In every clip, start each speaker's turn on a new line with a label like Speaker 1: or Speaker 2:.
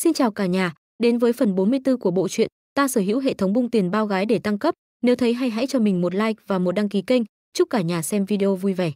Speaker 1: Xin chào cả nhà, đến với phần 44 của bộ truyện, ta sở hữu hệ thống bung tiền bao gái để tăng cấp, nếu thấy hay hãy cho mình một like và một đăng ký kênh, chúc cả nhà xem video vui vẻ.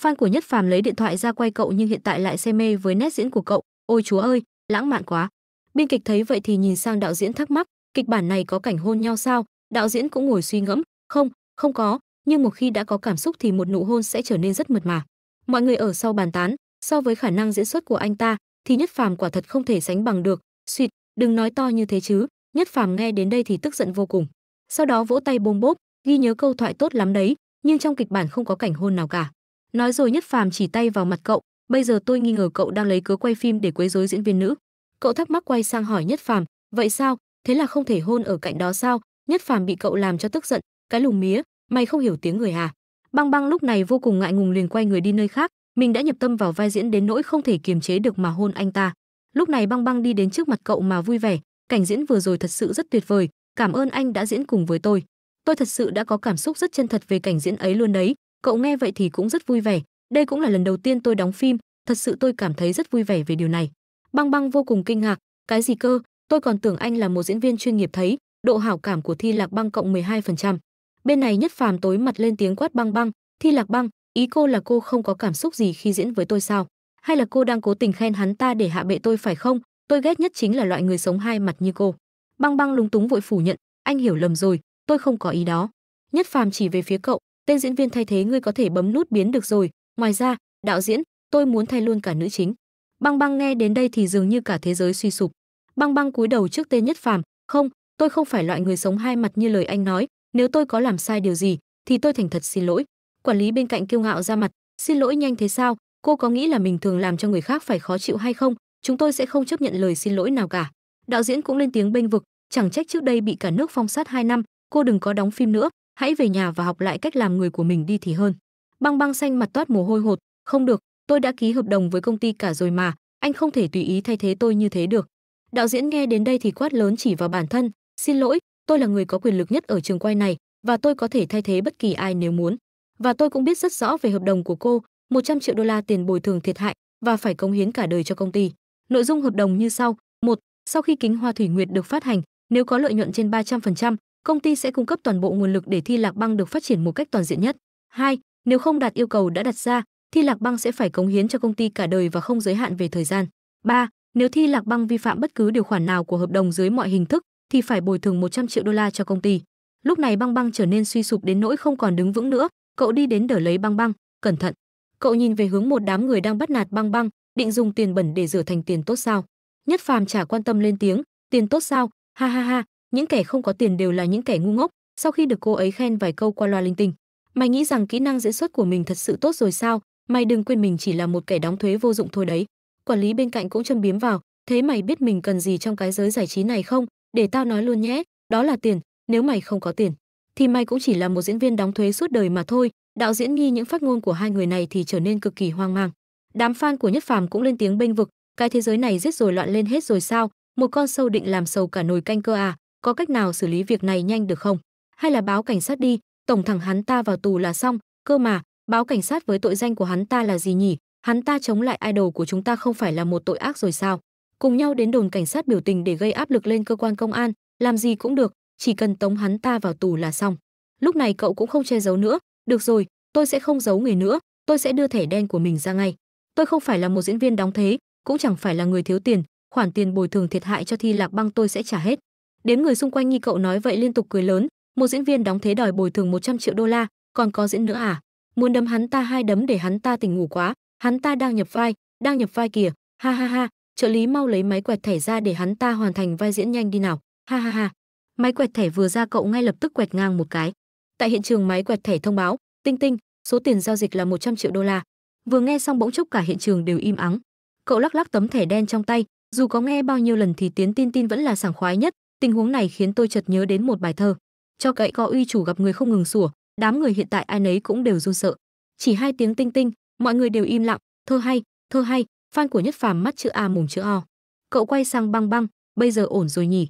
Speaker 1: Fan của Nhất Phàm lấy điện thoại ra quay cậu nhưng hiện tại lại say mê với nét diễn của cậu, ôi chúa ơi, lãng mạn quá. Biên kịch thấy vậy thì nhìn sang đạo diễn thắc mắc, kịch bản này có cảnh hôn nhau sao? Đạo diễn cũng ngồi suy ngẫm, không, không có, nhưng một khi đã có cảm xúc thì một nụ hôn sẽ trở nên rất mượt mà. Mọi người ở sau bàn tán, so với khả năng diễn xuất của anh ta, thì nhất phàm quả thật không thể sánh bằng được suỵt đừng nói to như thế chứ nhất phàm nghe đến đây thì tức giận vô cùng sau đó vỗ tay bôm bốp ghi nhớ câu thoại tốt lắm đấy nhưng trong kịch bản không có cảnh hôn nào cả nói rồi nhất phàm chỉ tay vào mặt cậu bây giờ tôi nghi ngờ cậu đang lấy cớ quay phim để quấy rối diễn viên nữ cậu thắc mắc quay sang hỏi nhất phàm vậy sao thế là không thể hôn ở cạnh đó sao nhất phàm bị cậu làm cho tức giận cái lùng mía mày không hiểu tiếng người à băng băng lúc này vô cùng ngại ngùng liền quay người đi nơi khác mình đã nhập tâm vào vai diễn đến nỗi không thể kiềm chế được mà hôn anh ta. Lúc này băng băng đi đến trước mặt cậu mà vui vẻ, cảnh diễn vừa rồi thật sự rất tuyệt vời, cảm ơn anh đã diễn cùng với tôi. Tôi thật sự đã có cảm xúc rất chân thật về cảnh diễn ấy luôn đấy, cậu nghe vậy thì cũng rất vui vẻ, đây cũng là lần đầu tiên tôi đóng phim, thật sự tôi cảm thấy rất vui vẻ về điều này. Băng băng vô cùng kinh ngạc, cái gì cơ, tôi còn tưởng anh là một diễn viên chuyên nghiệp thấy, độ hảo cảm của Thi Lạc Băng cộng 12%. Bên này Nhất Phàm tối mặt lên tiếng quát băng băng, "Thi Lạc Băng, ý cô là cô không có cảm xúc gì khi diễn với tôi sao hay là cô đang cố tình khen hắn ta để hạ bệ tôi phải không tôi ghét nhất chính là loại người sống hai mặt như cô băng băng lúng túng vội phủ nhận anh hiểu lầm rồi tôi không có ý đó nhất phàm chỉ về phía cậu tên diễn viên thay thế ngươi có thể bấm nút biến được rồi ngoài ra đạo diễn tôi muốn thay luôn cả nữ chính băng băng nghe đến đây thì dường như cả thế giới suy sụp băng băng cúi đầu trước tên nhất phàm không tôi không phải loại người sống hai mặt như lời anh nói nếu tôi có làm sai điều gì thì tôi thành thật xin lỗi quản lý bên cạnh kiêu ngạo ra mặt xin lỗi nhanh thế sao cô có nghĩ là mình thường làm cho người khác phải khó chịu hay không chúng tôi sẽ không chấp nhận lời xin lỗi nào cả đạo diễn cũng lên tiếng bênh vực chẳng trách trước đây bị cả nước phong sát 2 năm cô đừng có đóng phim nữa hãy về nhà và học lại cách làm người của mình đi thì hơn băng băng xanh mặt toát mồ hôi hột không được tôi đã ký hợp đồng với công ty cả rồi mà anh không thể tùy ý thay thế tôi như thế được đạo diễn nghe đến đây thì quát lớn chỉ vào bản thân xin lỗi tôi là người có quyền lực nhất ở trường quay này và tôi có thể thay thế bất kỳ ai nếu muốn và tôi cũng biết rất rõ về hợp đồng của cô, 100 triệu đô la tiền bồi thường thiệt hại và phải cống hiến cả đời cho công ty. Nội dung hợp đồng như sau: một, Sau khi kính hoa thủy nguyệt được phát hành, nếu có lợi nhuận trên 300%, công ty sẽ cung cấp toàn bộ nguồn lực để Thi Lạc Băng được phát triển một cách toàn diện nhất. 2. Nếu không đạt yêu cầu đã đặt ra, Thi Lạc Băng sẽ phải cống hiến cho công ty cả đời và không giới hạn về thời gian. 3. Nếu Thi Lạc Băng vi phạm bất cứ điều khoản nào của hợp đồng dưới mọi hình thức thì phải bồi thường 100 triệu đô la cho công ty. Lúc này Băng Băng trở nên suy sụp đến nỗi không còn đứng vững nữa, cậu đi đến đỡ lấy băng băng cẩn thận cậu nhìn về hướng một đám người đang bắt nạt băng băng định dùng tiền bẩn để rửa thành tiền tốt sao nhất phàm chả quan tâm lên tiếng tiền tốt sao ha ha ha những kẻ không có tiền đều là những kẻ ngu ngốc sau khi được cô ấy khen vài câu qua loa linh tinh mày nghĩ rằng kỹ năng diễn xuất của mình thật sự tốt rồi sao mày đừng quên mình chỉ là một kẻ đóng thuế vô dụng thôi đấy quản lý bên cạnh cũng châm biếm vào thế mày biết mình cần gì trong cái giới giải trí này không để tao nói luôn nhé đó là tiền nếu mày không có tiền thì mày cũng chỉ là một diễn viên đóng thuế suốt đời mà thôi đạo diễn nghi những phát ngôn của hai người này thì trở nên cực kỳ hoang mang đám fan của nhất phàm cũng lên tiếng bênh vực cái thế giới này giết rồi loạn lên hết rồi sao một con sâu định làm sầu cả nồi canh cơ à có cách nào xử lý việc này nhanh được không hay là báo cảnh sát đi tổng thẳng hắn ta vào tù là xong cơ mà báo cảnh sát với tội danh của hắn ta là gì nhỉ hắn ta chống lại idol của chúng ta không phải là một tội ác rồi sao cùng nhau đến đồn cảnh sát biểu tình để gây áp lực lên cơ quan công an làm gì cũng được chỉ cần tống hắn ta vào tù là xong. Lúc này cậu cũng không che giấu nữa, được rồi, tôi sẽ không giấu người nữa, tôi sẽ đưa thẻ đen của mình ra ngay. Tôi không phải là một diễn viên đóng thế, cũng chẳng phải là người thiếu tiền, khoản tiền bồi thường thiệt hại cho Thi Lạc Băng tôi sẽ trả hết. Đến người xung quanh nghi cậu nói vậy liên tục cười lớn, một diễn viên đóng thế đòi bồi thường 100 triệu đô la, còn có diễn nữa à? Muốn đấm hắn ta hai đấm để hắn ta tỉnh ngủ quá, hắn ta đang nhập vai, đang nhập vai kìa, ha ha ha, trợ lý mau lấy máy quẹt thẻ ra để hắn ta hoàn thành vai diễn nhanh đi nào, ha ha ha. Máy quẹt thẻ vừa ra cậu ngay lập tức quẹt ngang một cái. Tại hiện trường máy quẹt thẻ thông báo, "Tinh Tinh, số tiền giao dịch là 100 triệu đô la." Vừa nghe xong bỗng chốc cả hiện trường đều im ắng. Cậu lắc lắc tấm thẻ đen trong tay, dù có nghe bao nhiêu lần thì tiếng tin tin vẫn là sảng khoái nhất, tình huống này khiến tôi chợt nhớ đến một bài thơ. Cho cậy có uy chủ gặp người không ngừng sủa, đám người hiện tại ai nấy cũng đều run sợ. Chỉ hai tiếng tinh tinh, mọi người đều im lặng, thơ hay, thơ hay, fan của Nhất Phàm mắt chữ A mùng chữ O. Cậu quay sang băng băng, bây giờ ổn rồi nhỉ,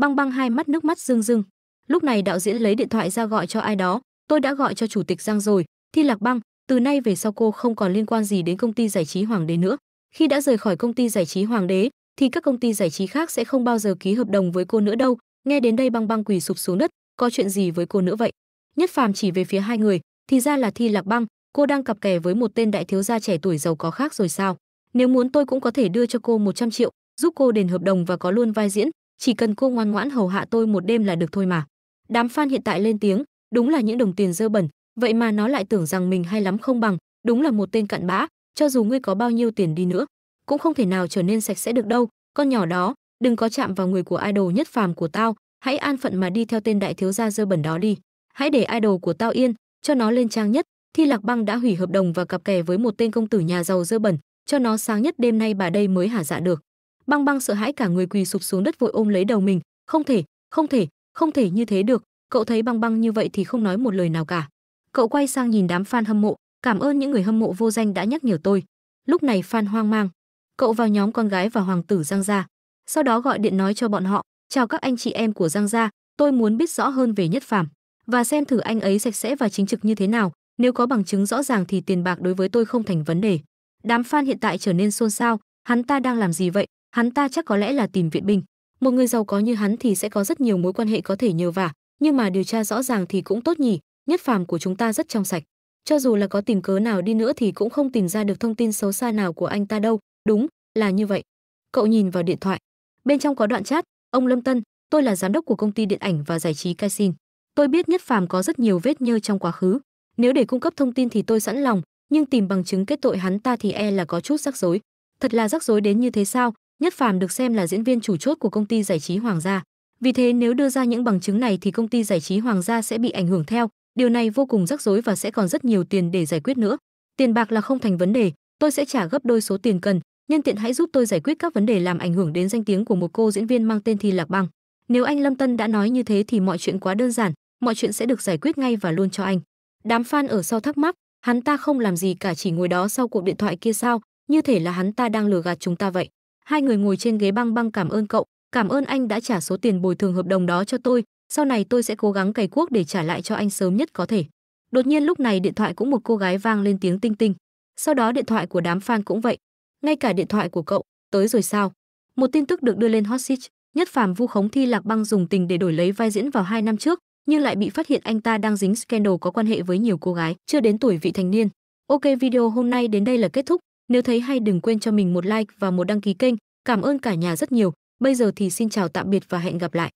Speaker 1: băng băng hai mắt nước mắt rưng rưng lúc này đạo diễn lấy điện thoại ra gọi cho ai đó tôi đã gọi cho chủ tịch giang rồi thi lạc băng từ nay về sau cô không còn liên quan gì đến công ty giải trí hoàng đế nữa khi đã rời khỏi công ty giải trí hoàng đế thì các công ty giải trí khác sẽ không bao giờ ký hợp đồng với cô nữa đâu nghe đến đây băng băng quỳ sụp xuống đất có chuyện gì với cô nữa vậy nhất phàm chỉ về phía hai người thì ra là thi lạc băng cô đang cặp kè với một tên đại thiếu gia trẻ tuổi giàu có khác rồi sao nếu muốn tôi cũng có thể đưa cho cô 100 triệu giúp cô đền hợp đồng và có luôn vai diễn chỉ cần cô ngoan ngoãn hầu hạ tôi một đêm là được thôi mà. Đám fan hiện tại lên tiếng, đúng là những đồng tiền dơ bẩn, vậy mà nó lại tưởng rằng mình hay lắm không bằng, đúng là một tên cặn bã, cho dù ngươi có bao nhiêu tiền đi nữa, cũng không thể nào trở nên sạch sẽ được đâu, con nhỏ đó, đừng có chạm vào người của idol nhất phàm của tao, hãy an phận mà đi theo tên đại thiếu gia dơ bẩn đó đi. Hãy để idol của tao yên, cho nó lên trang nhất. Thi Lạc Băng đã hủy hợp đồng và cặp kè với một tên công tử nhà giàu dơ bẩn, cho nó sáng nhất đêm nay bà đây mới hả dạ được băng băng sợ hãi cả người quỳ sụp xuống đất vội ôm lấy đầu mình không thể không thể không thể như thế được cậu thấy băng băng như vậy thì không nói một lời nào cả cậu quay sang nhìn đám fan hâm mộ cảm ơn những người hâm mộ vô danh đã nhắc nhở tôi lúc này fan hoang mang cậu vào nhóm con gái và hoàng tử giang gia sau đó gọi điện nói cho bọn họ chào các anh chị em của giang gia tôi muốn biết rõ hơn về nhất phàm và xem thử anh ấy sạch sẽ và chính trực như thế nào nếu có bằng chứng rõ ràng thì tiền bạc đối với tôi không thành vấn đề đám fan hiện tại trở nên xôn xao hắn ta đang làm gì vậy hắn ta chắc có lẽ là tìm viện binh một người giàu có như hắn thì sẽ có rất nhiều mối quan hệ có thể nhờ vả nhưng mà điều tra rõ ràng thì cũng tốt nhỉ nhất phàm của chúng ta rất trong sạch cho dù là có tìm cớ nào đi nữa thì cũng không tìm ra được thông tin xấu xa nào của anh ta đâu đúng là như vậy cậu nhìn vào điện thoại bên trong có đoạn chat ông lâm tân tôi là giám đốc của công ty điện ảnh và giải trí Kaisin. Tôi biết Nhất Phàm có rất nhiều vết nhơ trong quá khứ. Nếu để cung cấp thông tin thì tôi sẵn lòng, nhưng tìm bằng chứng kết tội hắn ta thì e là có chút rắc rối. Thật là rắc rối đến như thế sao? Nhất Phàm được xem là diễn viên chủ chốt của công ty giải trí Hoàng gia. Vì thế nếu đưa ra những bằng chứng này thì công ty giải trí Hoàng gia sẽ bị ảnh hưởng theo, điều này vô cùng rắc rối và sẽ còn rất nhiều tiền để giải quyết nữa. Tiền bạc là không thành vấn đề, tôi sẽ trả gấp đôi số tiền cần, nhân tiện hãy giúp tôi giải quyết các vấn đề làm ảnh hưởng đến danh tiếng của một cô diễn viên mang tên Thi Lạc Băng. Nếu anh Lâm Tân đã nói như thế thì mọi chuyện quá đơn giản, mọi chuyện sẽ được giải quyết ngay và luôn cho anh. Đám fan ở sau thắc mắc, hắn ta không làm gì cả chỉ ngồi đó sau cuộc điện thoại kia sao, như thể là hắn ta đang lừa gạt chúng ta vậy. Hai người ngồi trên ghế băng băng cảm ơn cậu, cảm ơn anh đã trả số tiền bồi thường hợp đồng đó cho tôi, sau này tôi sẽ cố gắng cày cuốc để trả lại cho anh sớm nhất có thể. Đột nhiên lúc này điện thoại cũng một cô gái vang lên tiếng tinh tinh. Sau đó điện thoại của đám fan cũng vậy, ngay cả điện thoại của cậu, tới rồi sao? Một tin tức được đưa lên hot search nhất phàm vu khống thi lạc băng dùng tình để đổi lấy vai diễn vào hai năm trước, nhưng lại bị phát hiện anh ta đang dính scandal có quan hệ với nhiều cô gái chưa đến tuổi vị thành niên. Ok video hôm nay đến đây là kết thúc, nếu thấy hay đừng quên cho mình một like và một đăng ký kênh. Cảm ơn cả nhà rất nhiều. Bây giờ thì xin chào tạm biệt và hẹn gặp lại.